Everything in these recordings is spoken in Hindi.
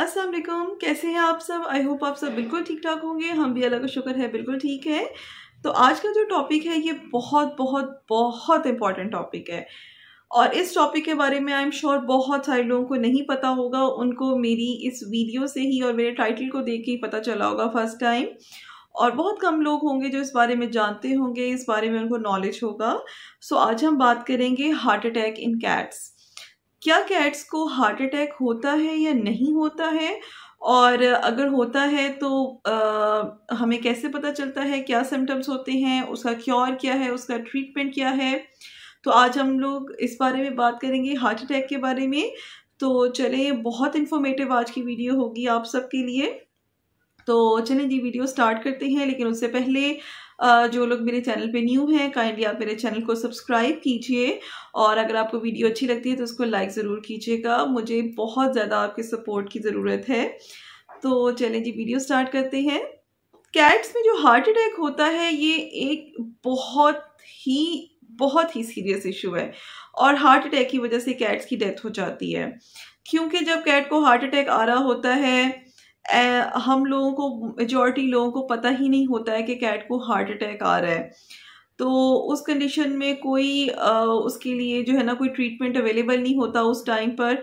असलम कैसे हैं आप सब आई होप आप सब बिल्कुल ठीक ठाक होंगे हम भी अल्लाह का शुक्र है बिल्कुल ठीक है तो आज का जो टॉपिक है ये बहुत बहुत बहुत इम्पॉर्टेंट टॉपिक है और इस टॉपिक के बारे में आई एम श्योर बहुत सारे लोगों को नहीं पता होगा उनको मेरी इस वीडियो से ही और मेरे टाइटल को देख के ही पता चला होगा फर्स्ट टाइम और बहुत कम लोग होंगे जो इस बारे में जानते होंगे इस बारे में उनको नॉलेज होगा सो so, आज हम बात करेंगे हार्ट अटैक इन कैट्स क्या कैट्स को हार्ट अटैक होता है या नहीं होता है और अगर होता है तो आ, हमें कैसे पता चलता है क्या सिम्टम्स होते हैं उसका क्योर क्या है उसका ट्रीटमेंट क्या है तो आज हम लोग इस बारे में बात करेंगे हार्ट अटैक के बारे में तो चले बहुत इन्फॉर्मेटिव आज की वीडियो होगी आप सबके लिए तो चलें जी वीडियो स्टार्ट करते हैं लेकिन उससे पहले जो लोग मेरे चैनल पे न्यू हैं काइंडली आप मेरे चैनल को सब्सक्राइब कीजिए और अगर आपको वीडियो अच्छी लगती है तो उसको लाइक ज़रूर कीजिएगा मुझे बहुत ज़्यादा आपके सपोर्ट की ज़रूरत है तो चलें जी वीडियो स्टार्ट करते हैं कैट्स में जो हार्ट अटैक होता है ये एक बहुत ही बहुत ही सीरियस इशू है और हार्ट अटैक की वजह से कैट्स की डेथ हो जाती है क्योंकि जब कैट को हार्ट अटैक आ रहा होता है हम लोगों को मेजॉरिटी लोगों को पता ही नहीं होता है कि कैट को हार्ट अटैक आ रहा है तो उस कंडीशन में कोई आ, उसके लिए जो है ना कोई ट्रीटमेंट अवेलेबल नहीं होता उस टाइम पर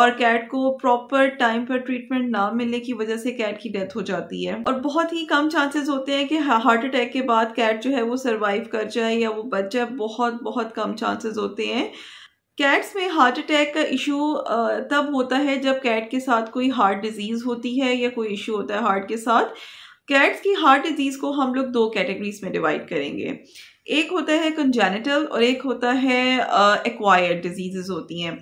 और कैट को प्रॉपर टाइम पर ट्रीटमेंट ना मिलने की वजह से कैट की डेथ हो जाती है और बहुत ही कम चांसेस होते हैं कि हार्ट अटैक के बाद कैट जो है वो सरवाइव कर जाए या वो बच जाए बहुत बहुत कम चांसेस होते हैं कैट्स में हार्ट अटैक का इशू तब होता है जब कैट के साथ कोई हार्ट डिजीज़ होती है या कोई इशू होता है हार्ट के साथ कैट्स की हार्ट डिजीज़ को हम लोग दो कैटेगरीज में डिवाइड करेंगे एक होता है कंजेनिटल और एक होता है एक्वायर्ड uh, डिजीज़ होती हैं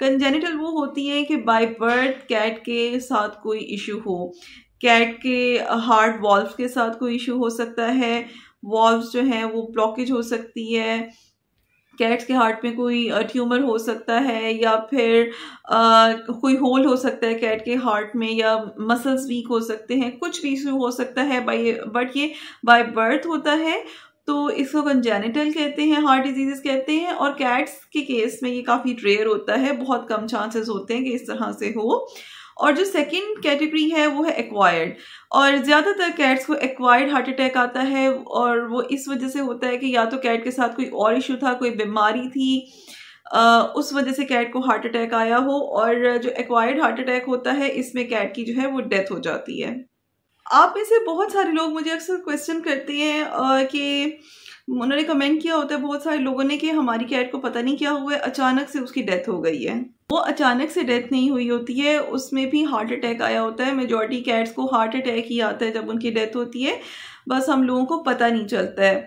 कंजेनिटल वो होती हैं कि बाय बर्थ कैट के साथ कोई इशू हो कैट के हार्ट वॉल्व के साथ कोई इशू हो सकता है वॉल्व जो हैं वो ब्लॉकेज हो सकती है कैट्स के हार्ट में कोई ट्यूमर हो सकता है या फिर आ, कोई होल हो सकता है कैट के हार्ट में या मसल्स वीक हो सकते हैं कुछ भी इशू हो सकता है बाई बट ये बाय बर्थ होता है तो इसको कंजेनिटल कहते हैं हार्ट डिजीज़ कहते हैं और कैट्स के केस में ये काफ़ी रेयर होता है बहुत कम चांसेस होते हैं कि इस तरह से हो और जो सेकेंड कैटेगरी है वो है एक्वायर्ड और ज़्यादातर कैट्स को एक्वायर्ड हार्ट अटैक आता है और वो इस वजह से होता है कि या तो कैट के साथ कोई और इशू था कोई बीमारी थी आ, उस वजह से कैट को हार्ट अटैक आया हो और जो एक्वायर्ड हार्ट अटैक होता है इसमें कैट की जो है वो डेथ हो जाती है आप में से बहुत सारे लोग मुझे अक्सर क्वेश्चन करते हैं कि उन्होंने कमेंट किया होता है बहुत सारे लोगों ने कि हमारी कैट को पता नहीं क्या हुआ है अचानक से उसकी डेथ हो गई है वो अचानक से डेथ नहीं हुई होती है उसमें भी हार्ट अटैक आया होता है मेजोरिटी कैट्स को हार्ट अटैक ही आता है जब उनकी डेथ होती है बस हम लोगों को पता नहीं चलता है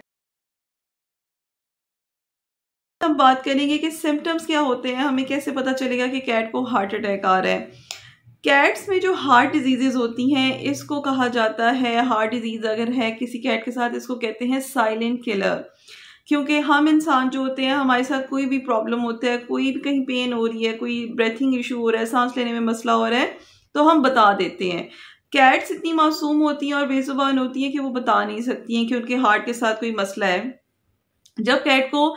हम बात करेंगे कि सिम्टम्स क्या होते हैं हमें कैसे पता चलेगा कि कैट को हार्ट अटैक आ रहा है कैट्स में जो हार्ट डिजीजेज़ होती हैं इसको कहा जाता है हार्ट डिजीज़ अगर है किसी कैट के साथ इसको कहते हैं साइलेंट किलर क्योंकि हम इंसान जो होते हैं हमारे साथ कोई भी प्रॉब्लम होता है कोई भी कहीं पेन हो रही है कोई ब्रीथिंग इशू हो रहा है सांस लेने में मसला हो रहा है तो हम बता देते हैं कैट्स इतनी मासूम होती हैं और बेजुबान होती हैं कि वो बता नहीं सकती हैं कि उनके हार्ट के साथ कोई मसला है जब कैट को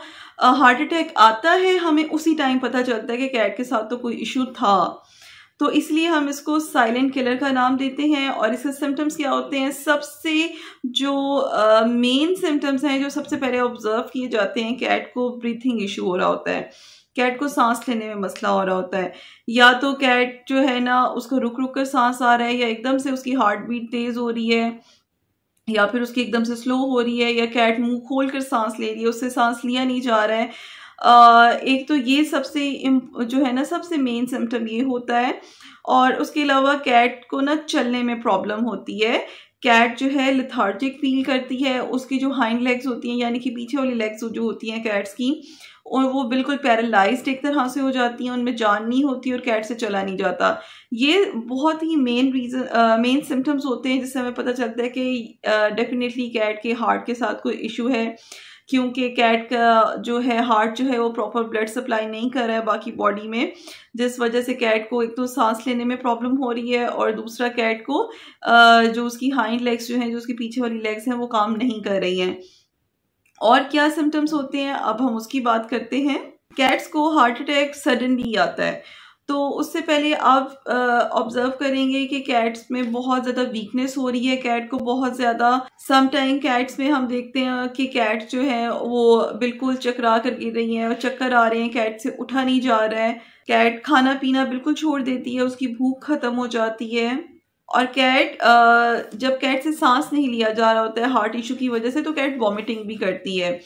हार्ट अटैक आता है हमें उसी टाइम पता चलता है कि कैट के साथ तो कोई इशू था तो इसलिए हम इसको साइलेंट किलर का नाम देते हैं और इसके सिम्टम्स क्या होते हैं सबसे जो मेन सिम्टम्स हैं जो सबसे पहले ऑब्जर्व किए जाते हैं कैट को ब्रीथिंग इशू हो रहा होता है कैट को सांस लेने में मसला हो रहा होता है या तो कैट जो है ना उसको रुक रुक कर सांस आ रहा है या एकदम से उसकी हार्ट बीट तेज़ हो रही है या फिर उसकी एकदम से स्लो हो रही है या कैट मुंह खोल कर सांस ले रही है उससे सांस लिया नहीं जा रहा है एक तो ये सबसे जो है ना सबसे मेन सिम्टम ये होता है और उसके अलावा कैट को ना चलने में प्रॉब्लम होती है कैट जो है लिथार्जिक फील करती है उसकी जो हाइंड लेग्स होती हैं यानी कि पीछे वाली लेग्स जो होती हैं कैट्स की और वो बिल्कुल पैरालाइज्ड एक तरह से हो जाती हैं उनमें जान नहीं होती और कैट से चला नहीं जाता ये बहुत ही मेन रीज़न मेन सिम्टम्स होते हैं जिससे हमें पता चलता है कि डेफिनेटली कैट के हार्ट के साथ कोई इशू है क्योंकि कैट का जो है हार्ट जो है वो प्रॉपर ब्लड सप्लाई नहीं कर रहा है बाकी बॉडी में जिस वजह से कैट को एक तो सांस लेने में प्रॉब्लम हो रही है और दूसरा कैट को जो उसकी हाइंड लेग्स जो हैं जो उसकी पीछे वाली लेग्स हैं वो काम नहीं कर रही हैं और क्या सिम्टम्स होते हैं अब हम उसकी बात करते हैं कैट्स को हार्ट अटैक सडनली आता है तो उससे पहले आप ऑब्ज़र्व करेंगे कि कैट्स में बहुत ज़्यादा वीकनेस हो रही है कैट को बहुत ज़्यादा सम टाइम कैट्स में हम देखते हैं कि कैट जो है वो बिल्कुल चकरा कर गिर रही हैं और चक्कर आ रहे हैं कैट से उठा नहीं जा रहा है कैट खाना पीना बिल्कुल छोड़ देती है उसकी भूख ख़त्म हो जाती है और कैट जब कैट से सांस नहीं लिया जा रहा होता है हार्ट इशू की वजह से तो कैट वॉमिटिंग भी करती है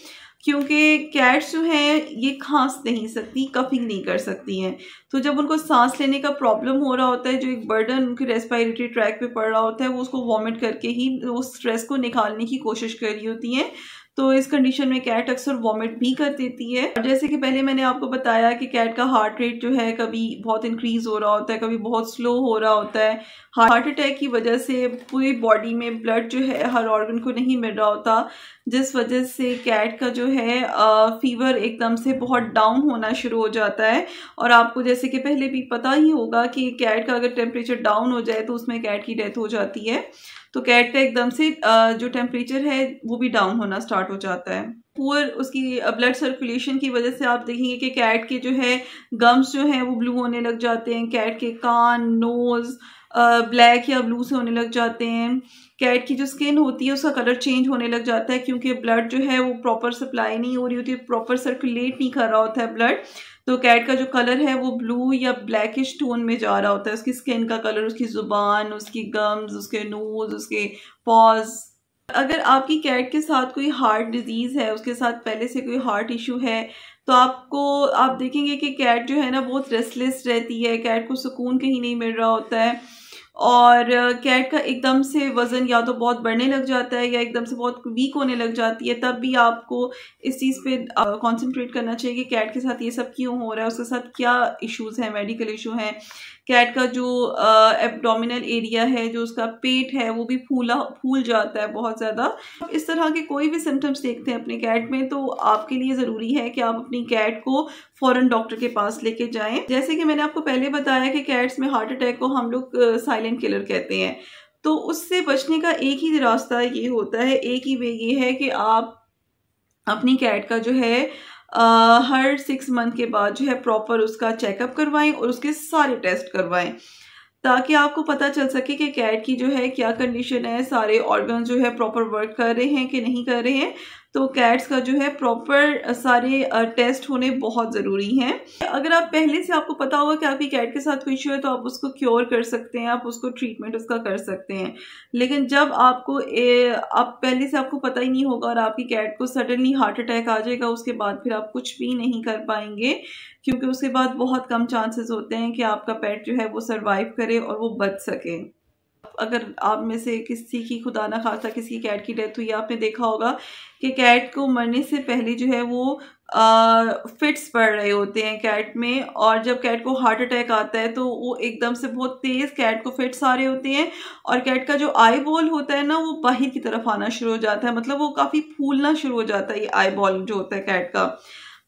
क्योंकि कैट्स जो हैं ये खांस नहीं सकती कफिंग नहीं कर सकती हैं तो जब उनको सांस लेने का प्रॉब्लम हो रहा होता है जो एक बर्डन उनके रेस्पायरेटरी ट्रैक पे पड़ रहा होता है वो उसको वॉमिट करके ही वो स्ट्रेस को निकालने की कोशिश कर रही होती हैं तो इस कंडीशन में कैट अक्सर वॉमिट भी कर देती है जैसे कि पहले मैंने आपको बताया कि कैट का हार्ट रेट जो है कभी बहुत इंक्रीज हो रहा होता है कभी बहुत स्लो हो रहा होता है हार्ट अटैक की वजह से पूरी बॉडी में ब्लड जो है हर ऑर्गन को नहीं मिल रहा होता जिस वजह से कैट का जो है फीवर एकदम से बहुत डाउन होना शुरू हो जाता है और आपको जैसे कि पहले भी पता ही होगा कि कैट का अगर टेम्परेचर डाउन हो जाए तो उसमें कैट की डेथ हो जाती है तो कैट का एकदम से जो टेम्परेचर है वो भी डाउन होना स्टार्ट हो जाता है पुअर उसकी ब्लड सर्कुलेशन की वजह से आप देखेंगे कि कैट के जो है गम्स जो हैं वो ब्लू होने लग जाते हैं कैट के कान नोज़ ब्लैक या ब्लू से होने लग जाते हैं कैट की जो स्किन होती है उसका कलर चेंज होने लग जाता है क्योंकि ब्लड जो है वो प्रॉपर सप्लाई नहीं हो रही होती प्रॉपर सर्कुलेट नहीं कर रहा होता है ब्लड तो कैट का जो कलर है वो ब्लू या ब्लैकिश टोन में जा रहा होता है उसकी स्किन का कलर उसकी ज़ुबान उसकी गम्स उसके नोज उसके पॉज अगर आपकी कैट के साथ कोई हार्ट डिजीज़ है उसके साथ पहले से कोई हार्ट इशू है तो आपको आप देखेंगे कि कैट जो है ना बहुत रेस्टलेस रहती है कैट को सुकून कहीं नहीं मिल रहा होता है और कैट का एकदम से वज़न या तो बहुत बढ़ने लग जाता है या एकदम से बहुत वीक होने लग जाती है तब भी आपको इस चीज़ पे कंसंट्रेट करना चाहिए कि कैट के साथ ये सब क्यों हो रहा है उसके साथ क्या इश्यूज हैं मेडिकल इशू हैं कैट का जो एब्डोमिनल एरिया है जो उसका पेट है वो भी फूला फूल जाता है बहुत ज़्यादा इस तरह के कोई भी सिम्टम्स देखते हैं अपने कैट में तो आपके लिए ज़रूरी है कि आप अपनी कैट को फ़ौरन डॉक्टर के पास लेके जाएं जैसे कि मैंने आपको पहले बताया कि कैट्स में हार्ट अटैक को हम लोग साइलेंट किलर कहते हैं तो उससे बचने का एक ही रास्ता ये होता है एक ही वे ये है कि आप अपनी कैट का जो है आ, हर सिक्स मंथ के बाद जो है प्रॉपर उसका चेकअप करवाएं और उसके सारे टेस्ट करवाएं ताकि आपको पता चल सके कि कैट की जो है क्या कंडीशन है सारे ऑर्गन जो है प्रॉपर वर्क कर रहे हैं कि नहीं कर रहे हैं तो कैट्स का जो है प्रॉपर सारे टेस्ट होने बहुत ज़रूरी हैं अगर आप पहले से आपको पता होगा कि आपकी कैट के साथ कोई इशू है तो आप उसको क्योर कर सकते हैं आप उसको ट्रीटमेंट उसका कर सकते हैं लेकिन जब आपको ए, आप पहले से आपको पता ही नहीं होगा और आपकी कैट को सडनली हार्ट अटैक आ जाएगा उसके बाद फिर आप कुछ भी नहीं कर पाएंगे क्योंकि उसके बाद बहुत कम चांसेस होते हैं कि आपका पेट जो है वो सर्वाइव करे और वो बच सके अगर आप में से किसी की खुदा ना खासा किसी कैट की डेथ हुई आपने देखा होगा कि कैट को मरने से पहले जो है वो आ, फिट्स पड़ रहे होते हैं कैट में और जब कैट को हार्ट अटैक आता है तो वो एकदम से बहुत तेज़ कैट को फिट्स आ रहे होते हैं और कैट का जो आई बॉल होता है ना वो बाहर की तरफ आना शुरू हो जाता है मतलब वो काफ़ी फूलना शुरू हो जाता है ये आई बॉल जो होता है कैट का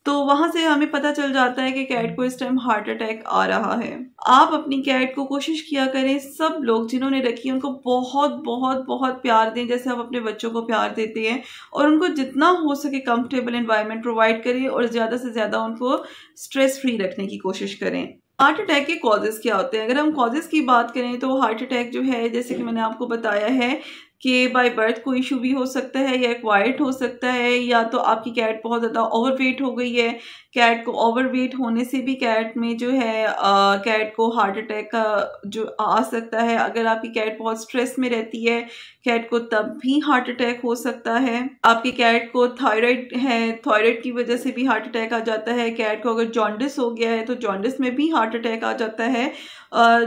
तो वहां से हमें पता चल जाता है कि कैट को इस टाइम हार्ट अटैक आ रहा है आप अपनी कैट को कोशिश किया करें सब लोग जिन्होंने रखी है उनको बहुत बहुत बहुत प्यार दें जैसे आप अपने बच्चों को प्यार देते हैं और उनको जितना हो सके कंफर्टेबल इन्वायरमेंट प्रोवाइड करें और ज़्यादा से ज़्यादा उनको स्ट्रेस फ्री रखने की कोशिश करें हार्ट अटैक के कॉजेज़ क्या होते हैं अगर हम कॉजेज़ की बात करें तो हार्ट अटैक जो है जैसे कि मैंने आपको बताया है कि बाय बर्थ कोई इशू भी हो सकता है या क्वाइट हो सकता है या तो आपकी कैट बहुत ज़्यादा ओवरवेट हो गई है कैट को ओवरवेट होने से भी कैट में जो है कैट को हार्ट अटैक का जो आ सकता है अगर आपकी कैट बहुत स्ट्रेस में रहती है कैट को तब भी हार्ट अटैक हो सकता है आपकी कैट को थायराइड है थायराइड की वजह से भी हार्ट अटैक आ जाता है कैट को अगर जॉन्डिस हो गया है तो जॉन्डिस में भी हार्ट अटैक आ जाता है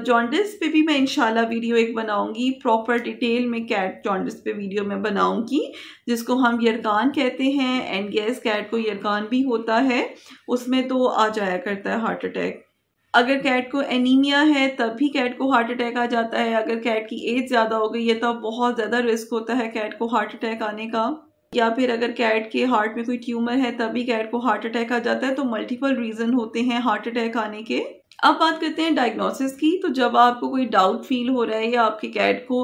जॉन्डिस पे भी मैं इंशाल्लाह वीडियो एक बनाऊंगी प्रॉपर डिटेल में कैट कैट जॉन्डिस पे वीडियो मैं बनाऊंगी जिसको हम यरकान कहते हैं एंड गैस कैट को यरकान भी होता है उसमें तो आ जाया करता है हार्ट अटैक अगर कैट को एनीमिया है तब भी कैट को हार्ट अटैक आ जाता है अगर कैट की एज ज़्यादा हो गई है तब बहुत ज़्यादा रिस्क होता है कैट को हार्ट अटैक आने का या फिर अगर कैट के हार्ट में कोई ट्यूमर है तभी कैट को हार्ट अटैक आ जाता है तो मल्टीपल रीज़न होते हैं हार्ट अटैक आने के अब बात करते हैं डायग्नोसिस की तो जब आपको कोई डाउट फील हो रहा है या आपके कैट को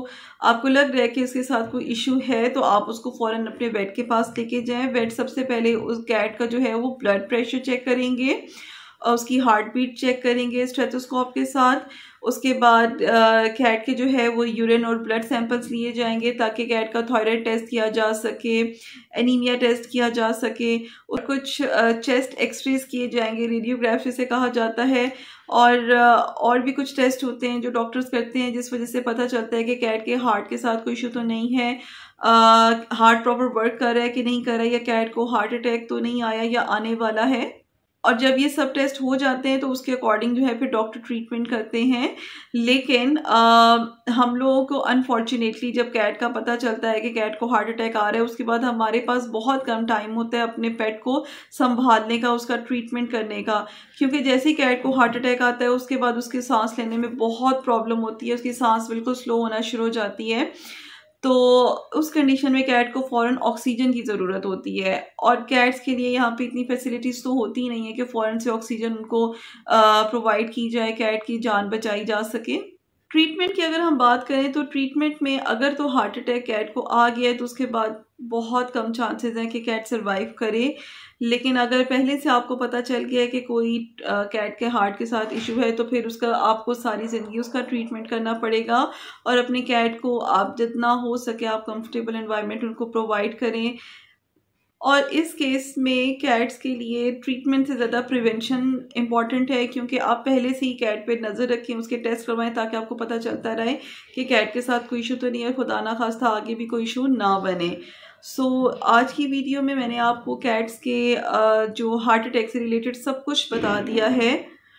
आपको लग रहा है कि इसके साथ कोई इशू है तो आप उसको फ़ौरन अपने वेट के पास लेके जाएं वेट सबसे पहले उस कैट का जो है वो ब्लड प्रेशर चेक करेंगे उसकी हार्ट बीट चेक करेंगे स्टेथोस्कोप के साथ उसके बाद कैट के जो है वो यूरिन और ब्लड सैंपल्स लिए जाएंगे ताकि कैट का थायराइड टेस्ट किया जा सके एनीमिया टेस्ट किया जा सके और कुछ चेस्ट एक्सरेज किए जाएंगे रेडियोग्राफी से कहा जाता है और और भी कुछ टेस्ट होते हैं जो डॉक्टर्स करते हैं जिस वजह से पता चलता है कि कैट के हार्ट के साथ कोई इशू तो नहीं है हार्ट प्रॉपर वर्क कर रहा है कि नहीं कर रहा है या कैट को हार्ट अटैक तो नहीं आया या आने वाला है और जब ये सब टेस्ट हो जाते हैं तो उसके अकॉर्डिंग जो है फिर डॉक्टर ट्रीटमेंट करते हैं लेकिन आ, हम लोगों को अनफॉर्चुनेटली जब कैट का पता चलता है कि कैट को हार्ट अटैक आ रहा है उसके बाद हमारे पास बहुत कम टाइम होता है अपने पेट को संभालने का उसका ट्रीटमेंट करने का क्योंकि जैसे ही कैट को हार्ट अटैक आता है उसके बाद उसकी सांस लेने में बहुत प्रॉब्लम होती है उसकी सांस बिल्कुल स्लो होना शुरू हो जाती है तो उस कंडीशन में कैट को फ़ौरन ऑक्सीजन की ज़रूरत होती है और कैट्स के लिए यहाँ पे इतनी फैसिलिटीज़ तो होती ही नहीं है कि फ़ौरन से ऑक्सीजन उनको प्रोवाइड की जाए कैट की जान बचाई जा सके ट्रीटमेंट की अगर हम बात करें तो ट्रीटमेंट में अगर तो हार्ट अटैक कैट को आ गया है तो उसके बाद बहुत कम चांसेस हैं कि कैट सर्वाइव करे लेकिन अगर पहले से आपको पता चल गया है कि कोई कैट के हार्ट के साथ इशू है तो फिर उसका आपको सारी ज़िंदगी उसका ट्रीटमेंट करना पड़ेगा और अपने कैट को आप जितना हो सके आप कंफर्टेबल इन्वायरमेंट उनको प्रोवाइड करें और इस केस में कैट्स के लिए ट्रीटमेंट से ज़्यादा प्रिवेंशन इम्पॉर्टेंट है क्योंकि आप पहले से ही कैट पे नज़र रखें उसके टेस्ट करवाएं ताकि आपको पता चलता रहे कि कैट के साथ कोई इशू तो नहीं है खुदा ना खास था आगे भी कोई इशू ना बने सो so, आज की वीडियो में मैंने आपको कैट्स के जो हार्ट अटैक से रिलेटेड सब कुछ बता दिया है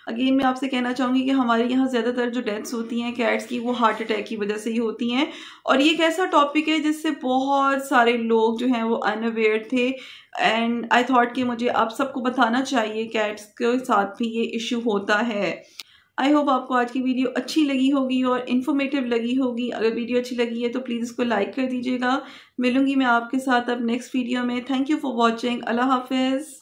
अगेन मैं आपसे कहना चाहूँगी कि हमारे यहाँ ज़्यादातर जो डेथ्स होती हैं कैट्स की वो हार्ट अटैक की वजह से ही होती हैं और ये एक ऐसा टॉपिक है जिससे बहुत सारे लोग जो हैं वो अनअवेयर थे एंड आई थॉट कि मुझे आप सबको बताना चाहिए कैट्स के साथ भी ये इशू होता है आई होप आपको आज की वीडियो अच्छी लगी होगी और इन्फॉर्मेटिव लगी होगी अगर वीडियो अच्छी लगी है तो प्लीज़ इसको लाइक कर दीजिएगा मिलूंगी मैं आपके साथ अब नेक्स्ट वीडियो में थैंक यू फॉर वॉचिंग अल्लाह हाफिज़